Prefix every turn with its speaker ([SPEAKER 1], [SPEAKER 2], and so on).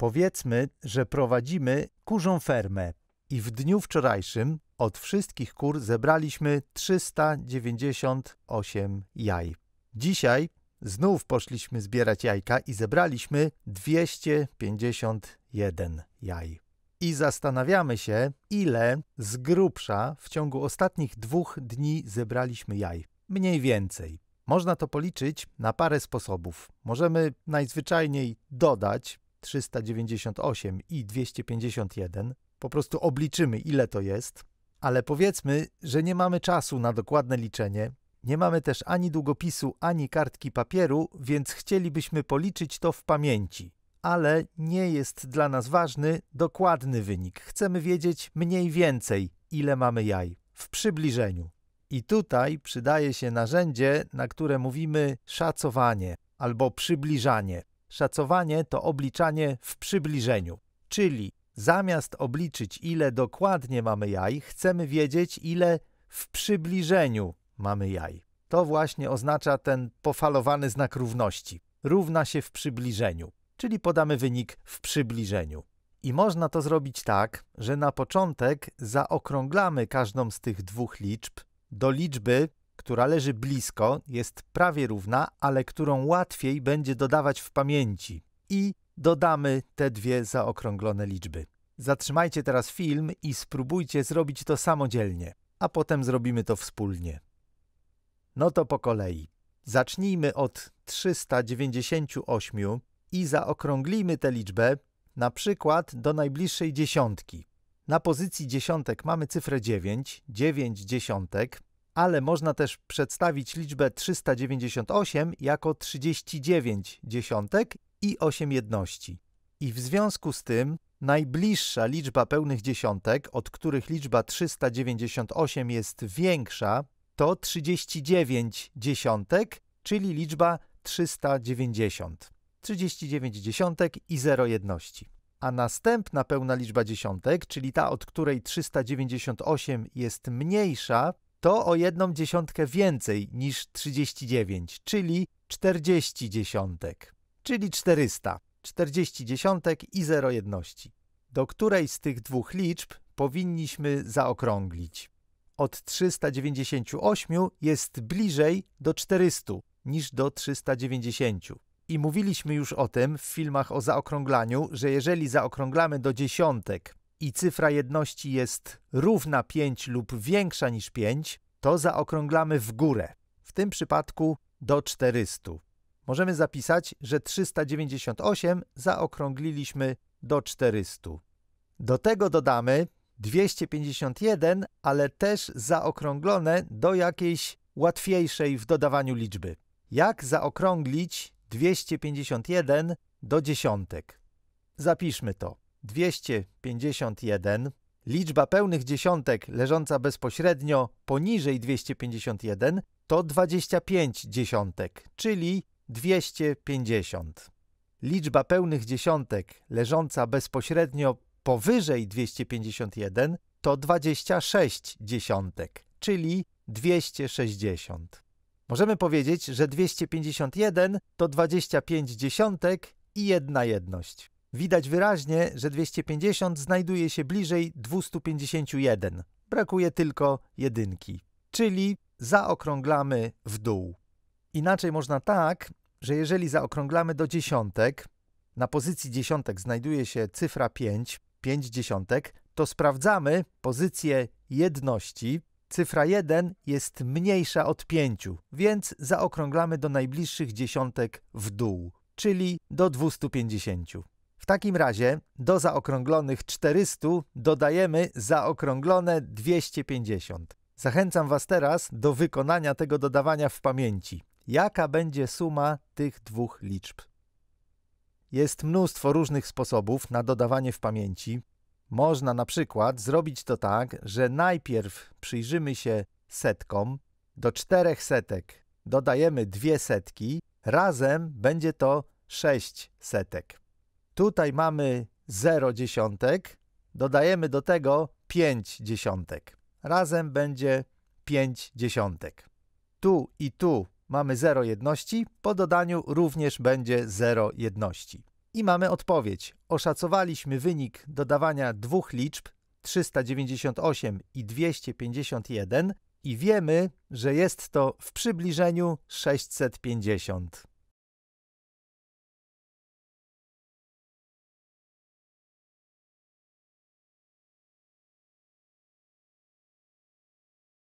[SPEAKER 1] Powiedzmy, że prowadzimy kurzą fermę i w dniu wczorajszym od wszystkich kur zebraliśmy 398 jaj. Dzisiaj znów poszliśmy zbierać jajka i zebraliśmy 251 jaj. I zastanawiamy się, ile z grubsza w ciągu ostatnich dwóch dni zebraliśmy jaj. Mniej więcej. Można to policzyć na parę sposobów. Możemy najzwyczajniej dodać 398 i 251, po prostu obliczymy ile to jest, ale powiedzmy, że nie mamy czasu na dokładne liczenie, nie mamy też ani długopisu, ani kartki papieru, więc chcielibyśmy policzyć to w pamięci. Ale nie jest dla nas ważny dokładny wynik. Chcemy wiedzieć mniej więcej, ile mamy jaj, w przybliżeniu. I tutaj przydaje się narzędzie, na które mówimy szacowanie albo przybliżanie. Szacowanie to obliczanie w przybliżeniu, czyli zamiast obliczyć ile dokładnie mamy jaj, chcemy wiedzieć ile w przybliżeniu mamy jaj. To właśnie oznacza ten pofalowany znak równości. Równa się w przybliżeniu, czyli podamy wynik w przybliżeniu. I można to zrobić tak, że na początek zaokrąglamy każdą z tych dwóch liczb do liczby, która leży blisko, jest prawie równa, ale którą łatwiej będzie dodawać w pamięci. I dodamy te dwie zaokrąglone liczby. Zatrzymajcie teraz film i spróbujcie zrobić to samodzielnie, a potem zrobimy to wspólnie. No to po kolei. Zacznijmy od 398 i zaokrąglimy tę liczbę na przykład do najbliższej dziesiątki. Na pozycji dziesiątek mamy cyfrę 9, 9 dziesiątek, ale można też przedstawić liczbę 398 jako 39 dziesiątek i 8 jedności. I w związku z tym najbliższa liczba pełnych dziesiątek, od których liczba 398 jest większa, to 39 dziesiątek, czyli liczba 390. 39 dziesiątek i 0 jedności. A następna pełna liczba dziesiątek, czyli ta, od której 398 jest mniejsza, to o jedną dziesiątkę więcej niż 39, czyli 40 dziesiątek, czyli 400, 40 dziesiątek i 0 jedności, do której z tych dwóch liczb powinniśmy zaokrąglić. Od 398 jest bliżej do 400 niż do 390. I mówiliśmy już o tym w filmach o zaokrąglaniu, że jeżeli zaokrąglamy do dziesiątek i cyfra jedności jest równa 5 lub większa niż 5, to zaokrąglamy w górę, w tym przypadku do 400. Możemy zapisać, że 398 zaokrągliliśmy do 400. Do tego dodamy 251, ale też zaokrąglone do jakiejś łatwiejszej w dodawaniu liczby. Jak zaokrąglić 251 do dziesiątek? Zapiszmy to. 251, liczba pełnych dziesiątek leżąca bezpośrednio poniżej 251 to 25 dziesiątek, czyli 250. Liczba pełnych dziesiątek leżąca bezpośrednio powyżej 251 to 26 dziesiątek, czyli 260. Możemy powiedzieć, że 251 to 25 dziesiątek i jedna jedność. Widać wyraźnie, że 250 znajduje się bliżej 251. Brakuje tylko jedynki, czyli zaokrąglamy w dół. Inaczej można tak, że jeżeli zaokrąglamy do dziesiątek, na pozycji dziesiątek znajduje się cyfra 5, 5 dziesiątek, to sprawdzamy pozycję jedności. Cyfra 1 jest mniejsza od 5, więc zaokrąglamy do najbliższych dziesiątek w dół, czyli do 250 takim razie do zaokrąglonych 400 dodajemy zaokrąglone 250. Zachęcam Was teraz do wykonania tego dodawania w pamięci. Jaka będzie suma tych dwóch liczb? Jest mnóstwo różnych sposobów na dodawanie w pamięci. Można na przykład zrobić to tak, że najpierw przyjrzymy się setkom. Do czterech setek dodajemy dwie setki. Razem będzie to sześć setek. Tutaj mamy 0 dziesiątek, dodajemy do tego 5 dziesiątek. Razem będzie 5 dziesiątek. Tu i tu mamy 0 jedności, po dodaniu również będzie 0 jedności. I mamy odpowiedź. Oszacowaliśmy wynik dodawania dwóch liczb 398 i 251 i wiemy, że jest to w przybliżeniu 650.